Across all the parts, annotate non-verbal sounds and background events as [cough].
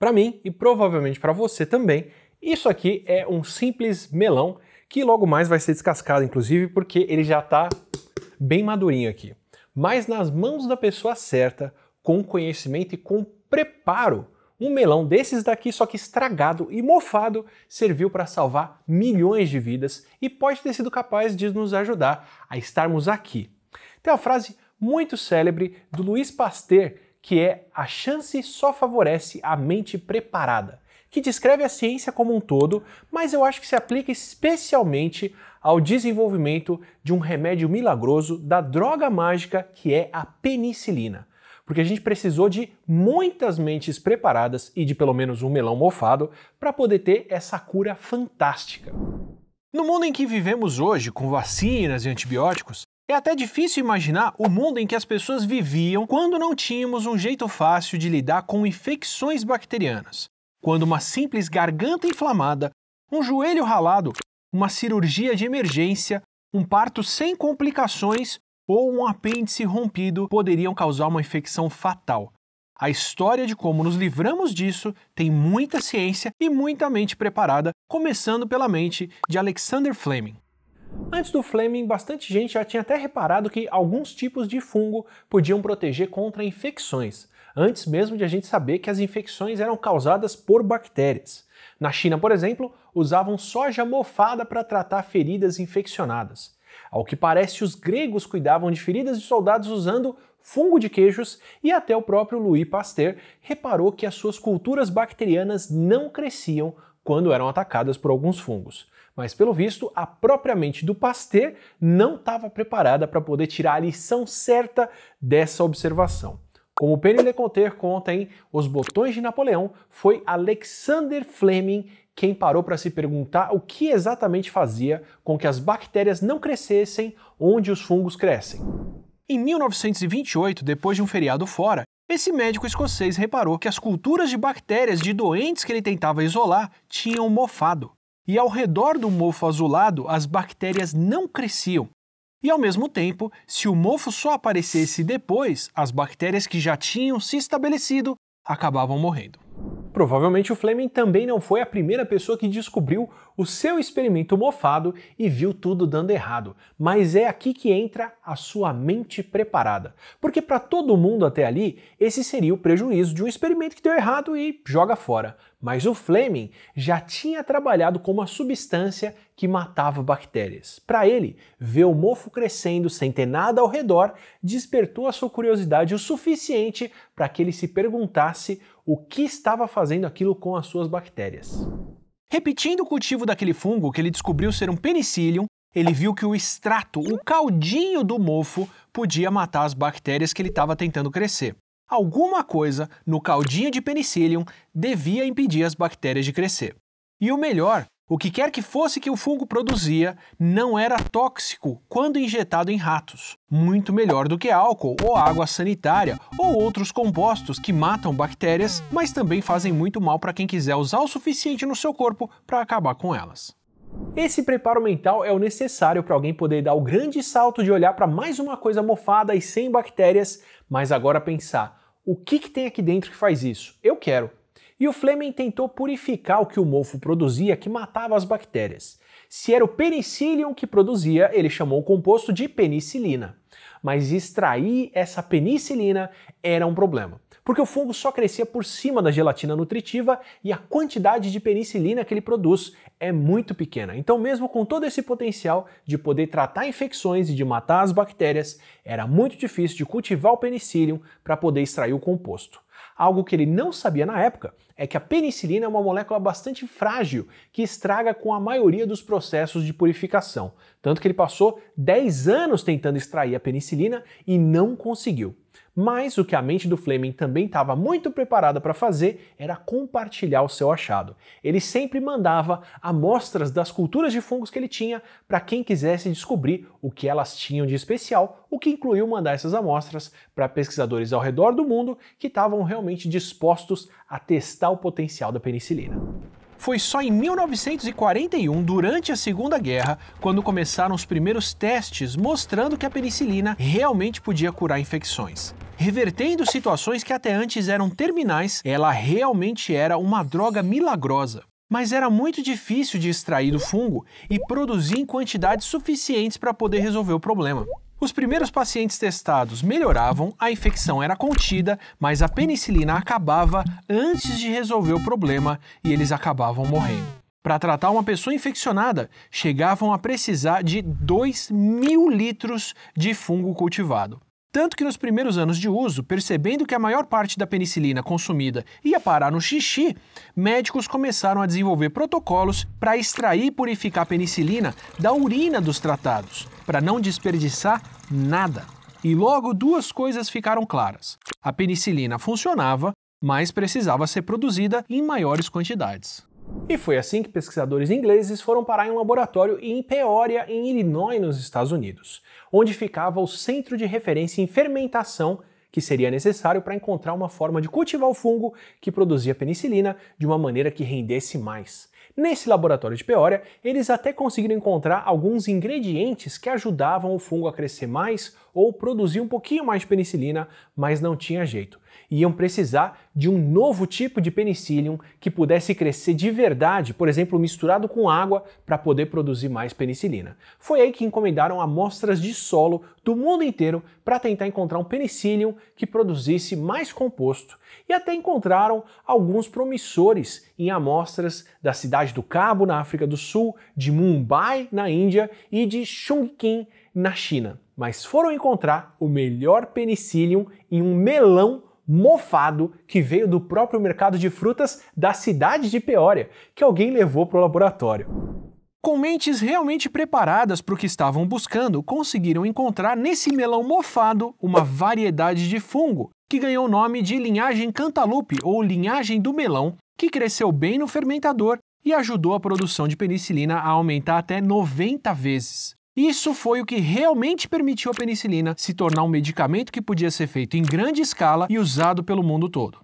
Para mim e provavelmente para você também, isso aqui é um simples melão que logo mais vai ser descascado, inclusive, porque ele já está bem madurinho aqui. Mas nas mãos da pessoa certa, com conhecimento e com preparo, um melão desses daqui, só que estragado e mofado, serviu para salvar milhões de vidas e pode ter sido capaz de nos ajudar a estarmos aqui. Tem uma frase muito célebre do Luiz Pasteur que é A Chance Só Favorece a Mente Preparada, que descreve a ciência como um todo, mas eu acho que se aplica especialmente ao desenvolvimento de um remédio milagroso da droga mágica que é a penicilina. Porque a gente precisou de muitas mentes preparadas e de pelo menos um melão mofado para poder ter essa cura fantástica. No mundo em que vivemos hoje, com vacinas e antibióticos, é até difícil imaginar o mundo em que as pessoas viviam quando não tínhamos um jeito fácil de lidar com infecções bacterianas. Quando uma simples garganta inflamada, um joelho ralado, uma cirurgia de emergência, um parto sem complicações ou um apêndice rompido poderiam causar uma infecção fatal. A história de como nos livramos disso tem muita ciência e muita mente preparada, começando pela mente de Alexander Fleming. Antes do Fleming, bastante gente já tinha até reparado que alguns tipos de fungo podiam proteger contra infecções, antes mesmo de a gente saber que as infecções eram causadas por bactérias. Na China, por exemplo, usavam soja mofada para tratar feridas infeccionadas. Ao que parece, os gregos cuidavam de feridas de soldados usando fungo de queijos e até o próprio Louis Pasteur reparou que as suas culturas bacterianas não cresciam quando eram atacadas por alguns fungos. Mas pelo visto, a própria mente do Pasteur não estava preparada para poder tirar a lição certa dessa observação. Como Penny Leconter conta em Os Botões de Napoleão, foi Alexander Fleming quem parou para se perguntar o que exatamente fazia com que as bactérias não crescessem onde os fungos crescem. Em 1928, depois de um feriado fora, esse médico escocês reparou que as culturas de bactérias de doentes que ele tentava isolar tinham mofado e ao redor do mofo azulado as bactérias não cresciam. E ao mesmo tempo, se o mofo só aparecesse depois, as bactérias que já tinham se estabelecido acabavam morrendo. Provavelmente o Fleming também não foi a primeira pessoa que descobriu o seu experimento mofado e viu tudo dando errado, mas é aqui que entra a sua mente preparada, porque para todo mundo até ali, esse seria o prejuízo de um experimento que deu errado e joga fora. Mas o Fleming já tinha trabalhado com uma substância que matava bactérias. Para ele, ver o mofo crescendo sem ter nada ao redor despertou a sua curiosidade o suficiente para que ele se perguntasse o que estava fazendo aquilo com as suas bactérias. Repetindo o cultivo daquele fungo que ele descobriu ser um penicillium, ele viu que o extrato, o caldinho do mofo, podia matar as bactérias que ele estava tentando crescer. Alguma coisa no caldinho de penicillium devia impedir as bactérias de crescer. E o melhor o que quer que fosse que o fungo produzia não era tóxico quando injetado em ratos, muito melhor do que álcool ou água sanitária ou outros compostos que matam bactérias, mas também fazem muito mal para quem quiser usar o suficiente no seu corpo para acabar com elas. Esse preparo mental é o necessário para alguém poder dar o grande salto de olhar para mais uma coisa mofada e sem bactérias, mas agora pensar: o que, que tem aqui dentro que faz isso? Eu quero. E o Fleming tentou purificar o que o mofo produzia que matava as bactérias. Se era o penicillium que produzia, ele chamou o composto de penicilina. Mas extrair essa penicilina era um problema, porque o fungo só crescia por cima da gelatina nutritiva e a quantidade de penicilina que ele produz é muito pequena. Então, mesmo com todo esse potencial de poder tratar infecções e de matar as bactérias, era muito difícil de cultivar o penicillium para poder extrair o composto. Algo que ele não sabia na época é que a penicilina é uma molécula bastante frágil que estraga com a maioria dos processos de purificação. Tanto que ele passou 10 anos tentando extrair a penicilina e não conseguiu. Mas o que a mente do Fleming também estava muito preparada para fazer era compartilhar o seu achado. Ele sempre mandava amostras das culturas de fungos que ele tinha para quem quisesse descobrir o que elas tinham de especial, o que incluiu mandar essas amostras para pesquisadores ao redor do mundo que estavam realmente dispostos a testar o potencial da penicilina. Foi só em 1941, durante a Segunda Guerra, quando começaram os primeiros testes mostrando que a penicilina realmente podia curar infecções revertendo situações que até antes eram terminais, ela realmente era uma droga milagrosa. Mas era muito difícil de extrair do fungo e produzir em quantidades suficientes para poder resolver o problema. Os primeiros pacientes testados melhoravam, a infecção era contida, mas a penicilina acabava antes de resolver o problema e eles acabavam morrendo. Para tratar uma pessoa infeccionada, chegavam a precisar de 2 mil litros de fungo cultivado. Tanto que nos primeiros anos de uso, percebendo que a maior parte da penicilina consumida ia parar no xixi, médicos começaram a desenvolver protocolos para extrair e purificar a penicilina da urina dos tratados, para não desperdiçar nada. E logo duas coisas ficaram claras: a penicilina funcionava, mas precisava ser produzida em maiores quantidades. E foi assim que pesquisadores ingleses foram parar em um laboratório em Peoria, em Illinois, nos Estados Unidos, onde ficava o centro de referência em fermentação que seria necessário para encontrar uma forma de cultivar o fungo que produzia penicilina de uma maneira que rendesse mais. Nesse laboratório de Peoria, eles até conseguiram encontrar alguns ingredientes que ajudavam o fungo a crescer mais ou produzir um pouquinho mais de penicilina, mas não tinha jeito. Iam precisar de um novo tipo de penicílium que pudesse crescer de verdade, por exemplo, misturado com água, para poder produzir mais penicilina. Foi aí que encomendaram amostras de solo do mundo inteiro para tentar encontrar um penicílium que produzisse mais composto e até encontraram alguns promissores em amostras da cidade do Cabo, na África do Sul, de Mumbai, na Índia, e de Chongqing na China, mas foram encontrar o melhor penicillium em um melão mofado que veio do próprio mercado de frutas da cidade de Peoria, que alguém levou para o laboratório. Com mentes realmente preparadas para o que estavam buscando, conseguiram encontrar nesse melão mofado uma variedade de fungo, que ganhou o nome de linhagem cantalupe ou linhagem do melão, que cresceu bem no fermentador e ajudou a produção de penicilina a aumentar até 90 vezes. Isso foi o que realmente permitiu a penicilina se tornar um medicamento que podia ser feito em grande escala e usado pelo mundo todo.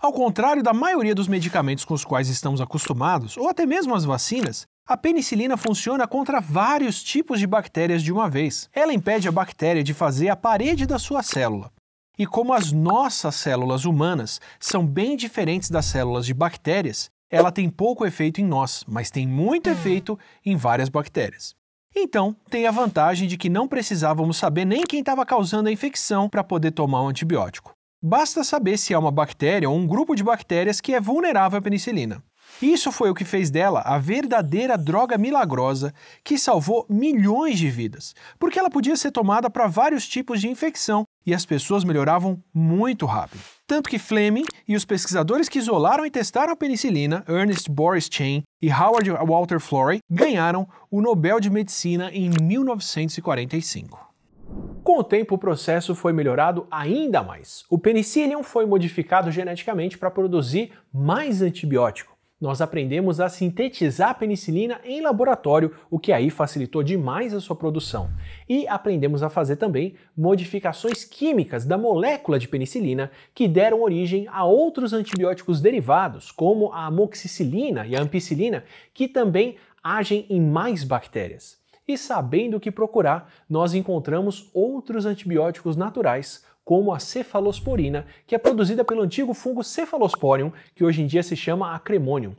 Ao contrário da maioria dos medicamentos com os quais estamos acostumados, ou até mesmo as vacinas, a penicilina funciona contra vários tipos de bactérias de uma vez. Ela impede a bactéria de fazer a parede da sua célula. E como as nossas células humanas são bem diferentes das células de bactérias, ela tem pouco efeito em nós, mas tem muito hum. efeito em várias bactérias. Então, tem a vantagem de que não precisávamos saber nem quem estava causando a infecção para poder tomar um antibiótico. Basta saber se é uma bactéria ou um grupo de bactérias que é vulnerável à penicilina. Isso foi o que fez dela a verdadeira droga milagrosa que salvou milhões de vidas, porque ela podia ser tomada para vários tipos de infecção e as pessoas melhoravam muito rápido. Tanto que Fleming e os pesquisadores que isolaram e testaram a penicilina, Ernest Boris Chain e Howard Walter Florey, ganharam o Nobel de Medicina em 1945. Com o tempo, o processo foi melhorado ainda mais. O penicillium foi modificado geneticamente para produzir mais antibiótico nós aprendemos a sintetizar a penicilina em laboratório, o que aí facilitou demais a sua produção. E aprendemos a fazer também modificações químicas da molécula de penicilina que deram origem a outros antibióticos derivados, como a amoxicilina e a ampicilina, que também agem em mais bactérias. E sabendo o que procurar, nós encontramos outros antibióticos naturais como a cefalosporina, que é produzida pelo antigo fungo Cephalosporium, que hoje em dia se chama acremônium.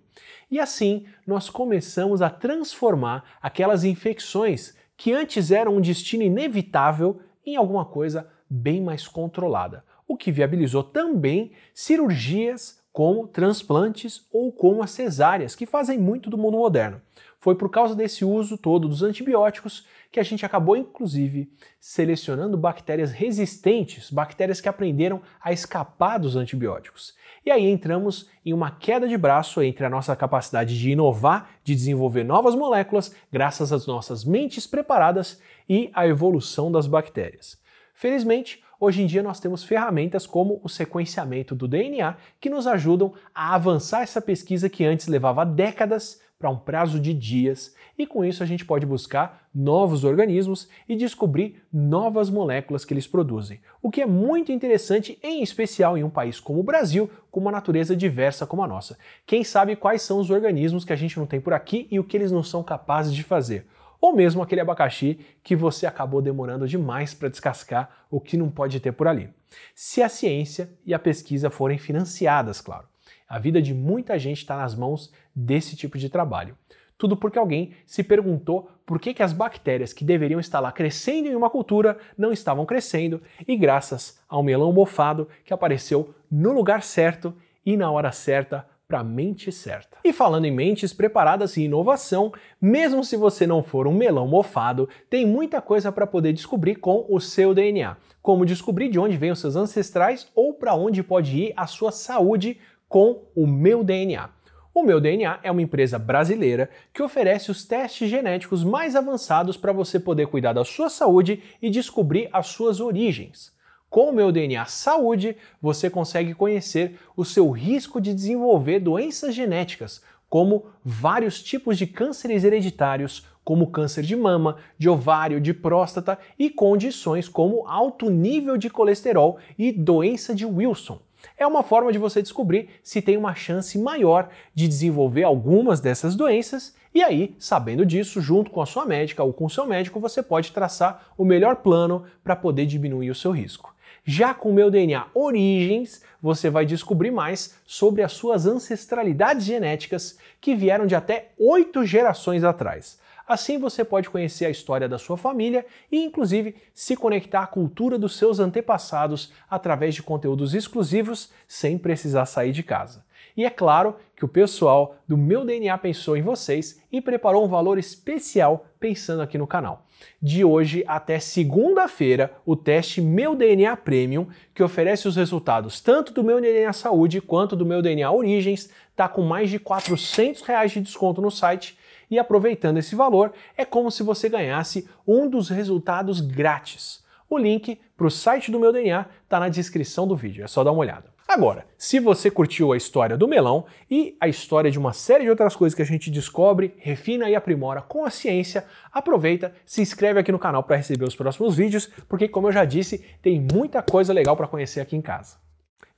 E assim, nós começamos a transformar aquelas infecções que antes eram um destino inevitável em alguma coisa bem mais controlada, o que viabilizou também cirurgias como transplantes ou como as cesáreas, que fazem muito do mundo moderno. Foi por causa desse uso todo dos antibióticos que a gente acabou, inclusive, selecionando bactérias resistentes, bactérias que aprenderam a escapar dos antibióticos. E aí entramos em uma queda de braço entre a nossa capacidade de inovar, de desenvolver novas moléculas, graças às nossas mentes preparadas e à evolução das bactérias. Felizmente, hoje em dia nós temos ferramentas como o sequenciamento do DNA que nos ajudam a avançar essa pesquisa que antes levava décadas para um prazo de dias, e com isso a gente pode buscar novos organismos e descobrir novas moléculas que eles produzem, o que é muito interessante, em especial em um país como o Brasil, com uma natureza diversa como a nossa. Quem sabe quais são os organismos que a gente não tem por aqui e o que eles não são capazes de fazer ou mesmo aquele abacaxi que você acabou demorando demais para descascar ou que não pode ter por ali. Se a ciência e a pesquisa forem financiadas, claro. A vida de muita gente está nas mãos desse tipo de trabalho. Tudo porque alguém se perguntou por que, que as bactérias que deveriam estar lá crescendo em uma cultura não estavam crescendo, e graças ao melão mofado que apareceu no lugar certo e na hora certa para a mente certa. E falando em mentes preparadas e inovação, mesmo se você não for um melão mofado, tem muita coisa para poder descobrir com o seu DNA, como descobrir de onde vêm os seus ancestrais ou para onde pode ir a sua saúde com o Meu DNA. O Meu DNA é uma empresa brasileira que oferece os testes genéticos mais avançados para você poder cuidar da sua saúde e descobrir as suas origens. Com o Meu DNA Saúde, você consegue conhecer o seu risco de desenvolver doenças genéticas, como vários tipos de cânceres hereditários, como câncer de mama, de ovário, de próstata e condições como alto nível de colesterol e doença de Wilson. É uma forma de você descobrir se tem uma chance maior de desenvolver algumas dessas doenças, e aí, sabendo disso, junto com a sua médica ou com o seu médico, você pode traçar o melhor plano para poder diminuir o seu risco. Já com o meu DNA Origens, você vai descobrir mais sobre as suas ancestralidades genéticas que vieram de até oito gerações atrás. Assim você pode conhecer a história da sua família e, inclusive, se conectar à cultura dos seus antepassados através de conteúdos exclusivos sem precisar sair de casa. E é claro que o pessoal do Meu DNA pensou em vocês e preparou um valor especial pensando aqui no canal. De hoje até segunda-feira, o teste Meu DNA Premium, que oferece os resultados tanto do Meu DNA Saúde quanto do Meu DNA Origens, está com mais de R$ 400 reais de desconto no site e aproveitando esse valor, é como se você ganhasse um dos resultados grátis. O link para o site do Meu DNA está na descrição do vídeo, é só dar uma olhada. Agora, se você curtiu a história do melão e a história de uma série de outras coisas que a gente descobre, refina e aprimora com a ciência, aproveita, se inscreve aqui no canal para receber os próximos vídeos, porque como eu já disse, tem muita coisa legal para conhecer aqui em casa.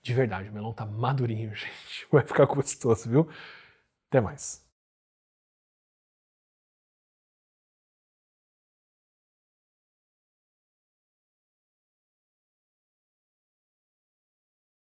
De verdade, o melão tá madurinho, [laughs] gente. Vai ficar gostoso, viu? Até mais.